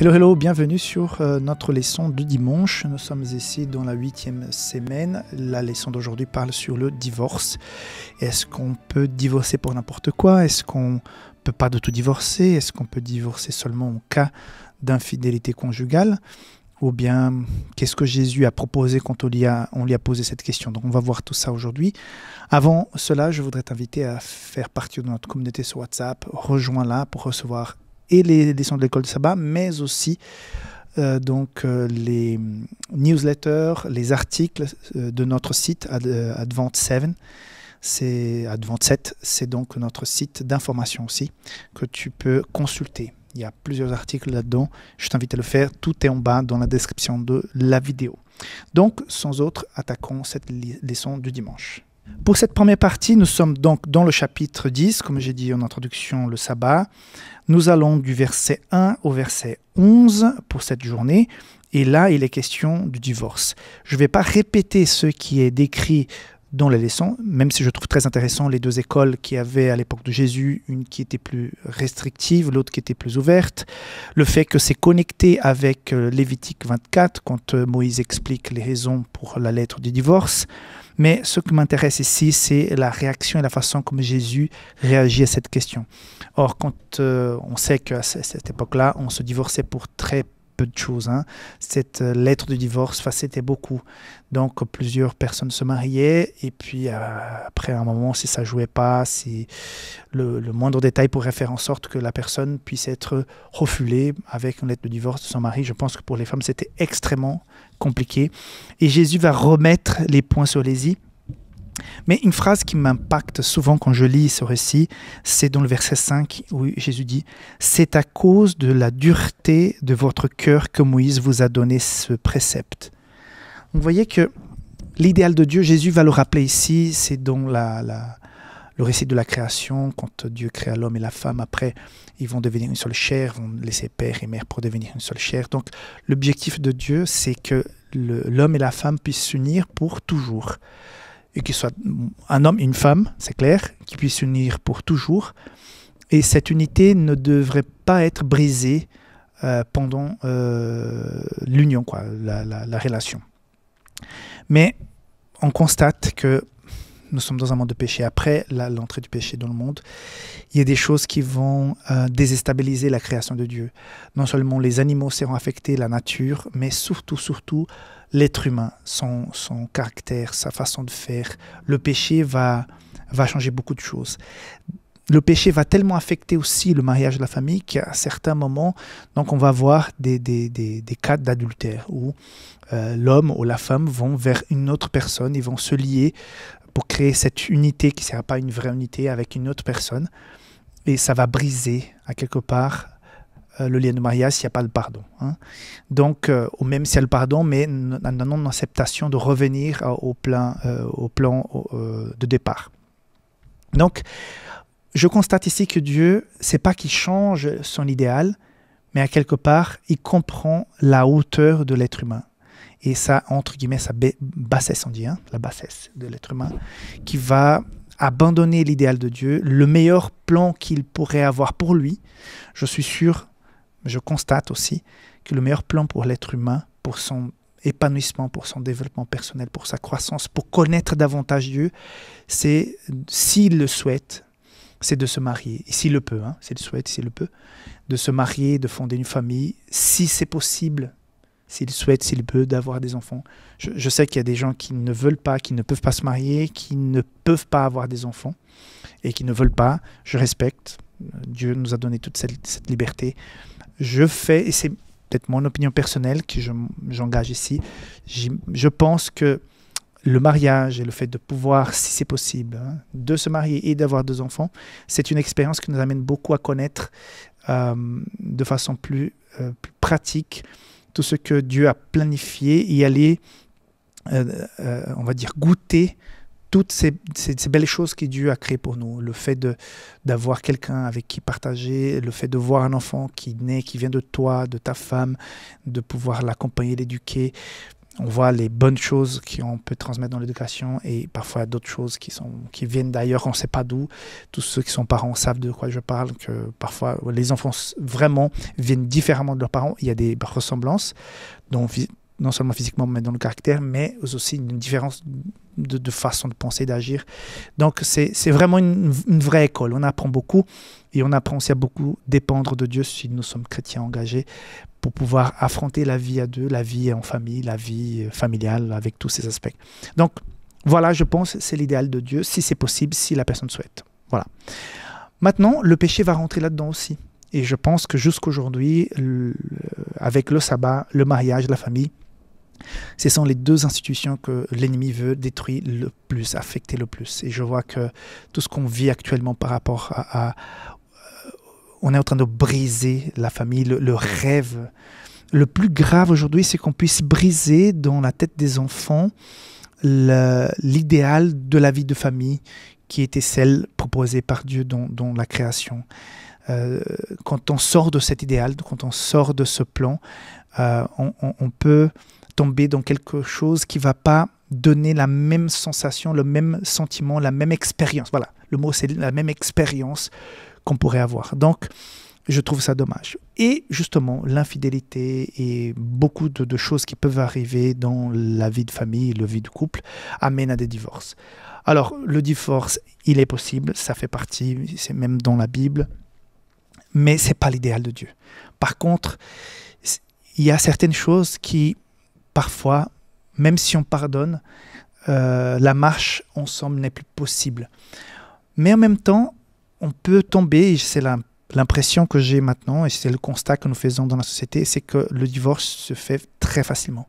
Hello, hello, bienvenue sur euh, notre leçon du dimanche. Nous sommes ici dans la huitième semaine. La leçon d'aujourd'hui parle sur le divorce. Est-ce qu'on peut divorcer pour n'importe quoi Est-ce qu'on ne peut pas de tout divorcer Est-ce qu'on peut divorcer seulement en cas d'infidélité conjugale ou bien qu'est-ce que Jésus a proposé quand on lui a, on lui a posé cette question. Donc on va voir tout ça aujourd'hui. Avant cela, je voudrais t'inviter à faire partie de notre communauté sur WhatsApp. Rejoins-la pour recevoir et les leçons de l'école de sabbat, mais aussi euh, donc euh, les newsletters, les articles euh, de notre site Advent 7. C'est Advent 7, c'est donc notre site d'information aussi que tu peux consulter. Il y a plusieurs articles là-dedans. Je t'invite à le faire. Tout est en bas dans la description de la vidéo. Donc, sans autre, attaquons cette leçon du dimanche. Pour cette première partie, nous sommes donc dans le chapitre 10, comme j'ai dit en introduction, le sabbat. Nous allons du verset 1 au verset 11 pour cette journée. Et là, il est question du divorce. Je ne vais pas répéter ce qui est décrit dans les leçons, même si je trouve très intéressant les deux écoles qui avaient à l'époque de Jésus, une qui était plus restrictive, l'autre qui était plus ouverte, le fait que c'est connecté avec euh, Lévitique 24 quand euh, Moïse explique les raisons pour la lettre du divorce, mais ce qui m'intéresse ici, c'est la réaction et la façon comme Jésus réagit à cette question. Or, quand euh, on sait qu'à cette époque-là, on se divorçait pour très peu peu de choses. Hein. Cette euh, lettre de divorce, c'était beaucoup. Donc plusieurs personnes se mariaient et puis euh, après un moment, si ça jouait pas, si le, moindre détail pourrait faire en sorte que la personne puisse être refoulée avec une lettre de divorce de son mari. Je pense que pour les femmes, c'était extrêmement compliqué. Et Jésus va remettre les points sur les i mais une phrase qui m'impacte souvent quand je lis ce récit, c'est dans le verset 5 où Jésus dit ⁇ C'est à cause de la dureté de votre cœur que Moïse vous a donné ce précepte. ⁇ Vous voyez que l'idéal de Dieu, Jésus va le rappeler ici, c'est dans le récit de la création, quand Dieu crée l'homme et la femme, après ils vont devenir une seule chair, vont laisser père et mère pour devenir une seule chair. Donc l'objectif de Dieu, c'est que l'homme et la femme puissent s'unir pour toujours et soit un homme une femme, c'est clair, qui puissent s'unir pour toujours. Et cette unité ne devrait pas être brisée euh, pendant euh, l'union, quoi, la, relation. Mais on constate que nous sommes dans un monde de péché. Après l'entrée du péché dans le monde, il y a des choses qui vont euh, désestabiliser la création de Dieu. Non seulement les animaux seront affectés, la nature, mais surtout, surtout, l'être humain, son, caractère, sa façon de faire, le péché va, va changer beaucoup de choses. Le péché va tellement affecter aussi le mariage de la famille qu'à certains moments, donc on va voir des, des, des, des cas d'adultère où euh, l'homme ou la femme vont vers une autre personne, et vont se lier pour créer cette unité qui ne sera pas une vraie unité avec une autre personne. Et ça va briser à quelque part euh, le lien de mariage s'il n'y a pas le pardon. Hein. Donc, euh, même s'il y a le pardon, mais en non-acceptation de revenir euh, au plan, au plan de départ. Donc, je constate ici que Dieu, c'est pas qu'il change son idéal, mais à quelque part, il comprend la hauteur de l'être humain et ça, entre guillemets, sa bassesse, on dit, hein, la bassesse de l'être humain, qui va abandonner l'idéal de Dieu, le meilleur plan qu'il pourrait avoir pour lui, je suis sûr, je constate aussi que le meilleur plan pour l'être humain, pour son épanouissement, pour son développement personnel, pour sa croissance, pour connaître davantage Dieu, c'est, s'il le souhaite, c'est de se marier, s'il le peut, hein, s'il le souhaite, s'il le peut, de se marier, de fonder une famille, si c'est possible, s'il souhaite, s'il peut, d'avoir des enfants. Je, sais qu'il y a des gens qui ne veulent pas, qui ne peuvent pas se marier, qui ne peuvent pas avoir des enfants et qui ne veulent pas. Je respecte. Dieu nous a donné toute cette, cette liberté je fais, et c'est peut-être mon opinion personnelle que j'engage ici, je pense que le mariage et le fait de pouvoir, si c'est possible, hein, de se marier et d'avoir deux enfants, c'est une expérience qui nous amène beaucoup à connaître euh, de façon euh, plus, pratique tout ce que Dieu a planifié et aller, euh, on va dire, goûter toutes ces, belles choses que Dieu a créées pour nous. Le fait d'avoir quelqu'un avec qui partager, le fait de voir un enfant qui naît, qui vient de toi, de ta femme, de pouvoir l'accompagner, l'éduquer. On voit les bonnes choses qu'on peut transmettre dans l'éducation et parfois d'autres choses qui, sont, qui viennent d'ailleurs, on ne sait pas d'où. Tous ceux qui sont parents savent de quoi je parle, que parfois les enfants vraiment viennent différemment de leurs parents. Il y a des ressemblances, non seulement physiquement, mais dans le caractère, mais aussi une différence de, façon de penser, d'agir. Donc c'est vraiment une, vraie école. On apprend beaucoup et on apprend aussi à beaucoup dépendre de Dieu si nous sommes chrétiens engagés pour pouvoir affronter la vie à deux, la vie en famille, la vie familiale avec tous ces aspects. Donc voilà, je pense, c'est l'idéal de Dieu, si c'est possible, si la personne souhaite. Voilà. Maintenant, le péché va rentrer là-dedans aussi. Et je pense que jusqu'aujourd'hui, avec le sabbat, le mariage, la famille, ce sont les deux institutions que l'ennemi veut détruire le plus, affecter le plus. Et je vois que tout ce qu'on vit actuellement par rapport à, euh, On est en train de briser la famille, le, rêve. Le plus grave aujourd'hui, c'est qu'on puisse briser dans la tête des enfants l'idéal de la vie de famille qui était celle proposée par Dieu dans, la création. Euh, quand on sort de cet idéal, quand on sort de ce plan, euh, on peut tomber dans quelque chose qui va pas donner la même sensation, le même sentiment, la même expérience. Voilà, le mot c'est la même expérience qu'on pourrait avoir. Donc, je trouve ça dommage. Et justement, l'infidélité et beaucoup de, choses qui peuvent arriver dans la vie de famille, la vie de couple, amènent à des divorces. Alors, le divorce, il est possible, ça fait partie, c'est même dans la Bible, mais c'est pas l'idéal de Dieu. Par contre, il y a certaines choses qui parfois, même si on pardonne, euh, la marche ensemble n'est plus possible. Mais en même temps, on peut tomber, et c'est l'impression que j'ai maintenant, et c'est le constat que nous faisons dans la société, c'est que le divorce se fait très facilement.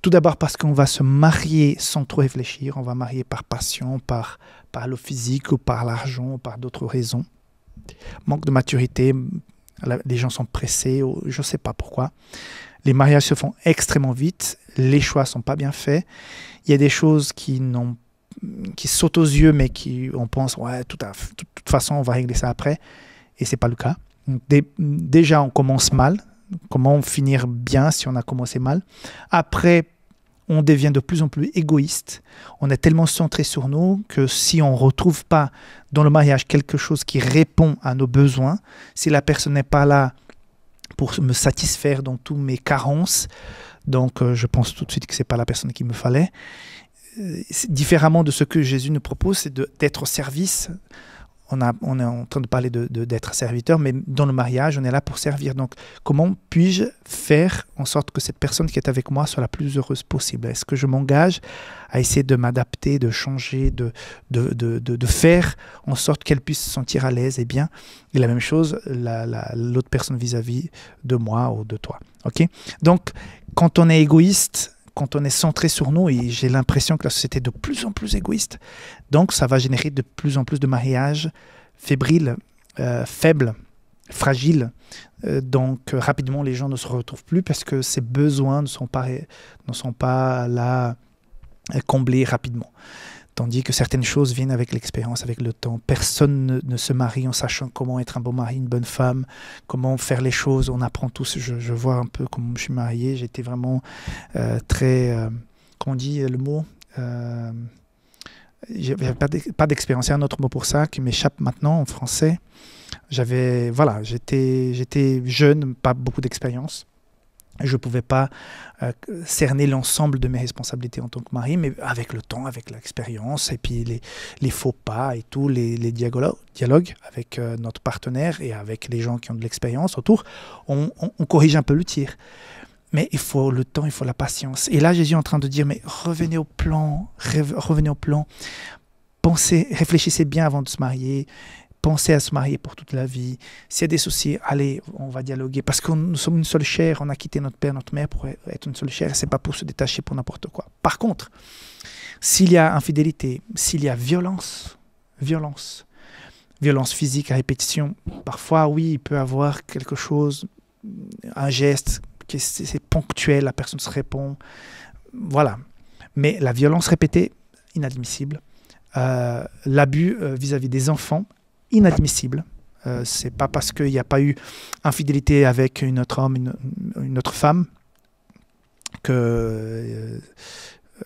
Tout d'abord parce qu'on va se marier sans trop réfléchir, on va marier par passion, par, par le physique ou par l'argent par d'autres raisons. Manque de maturité, les gens sont pressés, je ne sais pas pourquoi. Les mariages se font extrêmement vite, les choix sont pas bien faits. Il y a des choses qui qui sautent aux yeux, mais qui on pense ouais, tout toute, façon on va régler ça après, et c'est pas le cas. déjà on commence mal. Comment finir bien si on a commencé mal Après, on devient de plus en plus égoïste. On est tellement centré sur nous que si on ne retrouve pas dans le mariage quelque chose qui répond à nos besoins, si la personne n'est pas là pour me satisfaire dans toutes mes carences, donc euh, je pense tout de suite que ce n'est pas la personne qu'il me fallait. Euh, différemment de ce que Jésus nous propose, c'est d'être au service on, est en train de parler d'être de, d'être serviteur, mais dans le mariage, on est là pour servir. Donc, comment puis-je faire en sorte que cette personne qui est avec moi soit la plus heureuse possible Est-ce que je m'engage à essayer de m'adapter, de changer, de, de, faire en sorte qu'elle puisse se sentir à l'aise et eh bien Et la même chose, l'autre personne vis-à-vis -vis de moi ou de toi. ok Donc, quand on est égoïste, quand on est centré sur nous, et j'ai l'impression que la société est de plus en plus égoïste, donc ça va générer de plus en plus de mariages fébriles, euh, faibles, fragiles. Euh, donc euh, rapidement, les gens ne se retrouvent plus parce que ces besoins ne sont pas, ne sont pas là comblés rapidement. Tandis que certaines choses viennent avec l'expérience, avec le temps. Personne ne, se marie en sachant comment être un bon mari, une bonne femme, comment faire les choses. On apprend tous. Je, vois un peu comment je suis marié. J'étais vraiment euh, très. quand euh, on dit le mot euh, J'avais pas d'expérience. Il y a un autre mot pour ça qui m'échappe maintenant en français. J'avais. Voilà, j'étais jeune, pas beaucoup d'expérience je ne pouvais pas euh, cerner l'ensemble de mes responsabilités en tant que mari, mais avec le temps, avec l'expérience, et puis les, faux pas et tous les, dialogues avec euh, notre partenaire et avec les gens qui ont de l'expérience autour, on, corrige un peu le tir. Mais il faut le temps, il faut la patience. Et là, Jésus est en train de dire, mais revenez au plan, revenez au plan, pensez, réfléchissez bien avant de se marier, penser à se marier pour toute la vie. S'il y a des soucis, allez, on va dialoguer. Parce que nous sommes une seule chair, on a quitté notre père, notre mère pour être une seule chair. C'est pas pour se détacher pour n'importe quoi. Par contre, s'il y a infidélité, s'il y a violence, violence, violence physique à répétition, parfois, oui, il peut avoir quelque chose, un geste, c'est ponctuel, la personne se répond. Voilà. Mais la violence répétée, inadmissible. Euh, l'abus vis à -vis des enfants, inadmissible. Euh, c'est pas parce qu'il n'y a pas eu infidélité avec une autre homme, une, autre femme, que euh,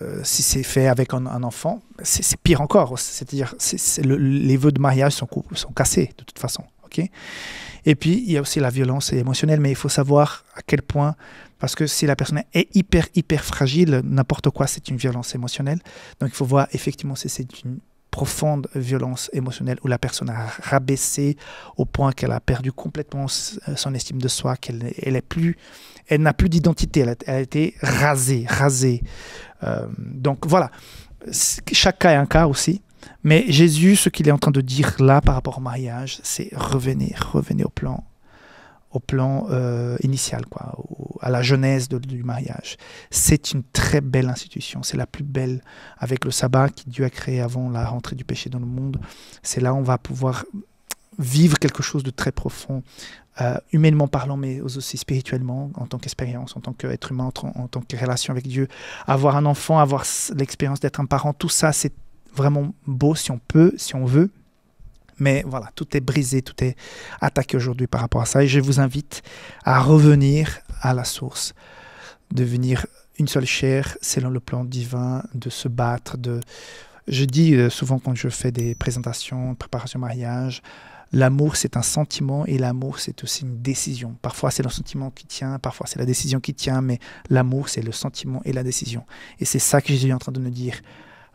euh, si c'est fait avec un, enfant, c'est pire encore. C'est-à-dire, les vœux de mariage sont, sont cassés de toute façon. ok. et puis, il y a aussi la violence émotionnelle, mais il faut savoir à quel point, parce que si la personne est hyper, hyper fragile, n'importe quoi, c'est une violence émotionnelle. Donc, il faut voir effectivement si c'est une profonde violence émotionnelle où la personne a rabaissé au point qu'elle a perdu complètement euh, son estime de soi, qu'elle elle est plus, elle n'a plus d'identité, elle, a été rasée, rasée. Euh, donc voilà, chaque cas est un cas aussi. Mais Jésus, ce qu'il est en train de dire là par rapport au mariage, c'est revenez, revenez au plan au plan euh, initial, quoi, à la genèse du mariage. C'est une très belle institution, c'est la plus belle avec le sabbat qui Dieu a créé avant la rentrée du péché dans le monde. C'est là on va pouvoir vivre quelque chose de très profond, euh, humainement parlant, mais aussi spirituellement, en tant qu'expérience, en tant qu'être humain, en tant que relation avec Dieu. Avoir un enfant, avoir l'expérience d'être un parent, tout ça, c'est vraiment beau si on peut, si on veut. Mais voilà, tout est brisé, tout est attaqué aujourd'hui par rapport à ça. Et je vous invite à revenir à la source, devenir une seule chair selon le plan divin, de se battre, de... Je dis euh, souvent quand je fais des présentations, préparation mariage, L'amour, c'est un sentiment et l'amour, c'est aussi une décision. Parfois, c'est le sentiment qui tient, parfois, c'est la décision qui tient, mais l'amour, c'est le sentiment et la décision. Et c'est ça que j'ai en train de nous dire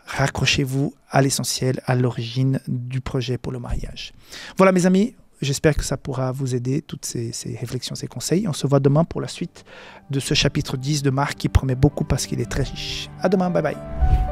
raccrochez-vous à l'essentiel, à l'origine du projet pour le mariage. Voilà mes amis, j'espère que ça pourra vous aider, toutes ces, réflexions, ces conseils. On se voit demain pour la suite de ce chapitre 10 de Marc qui promet beaucoup parce qu'il est très riche. À demain, bye bye.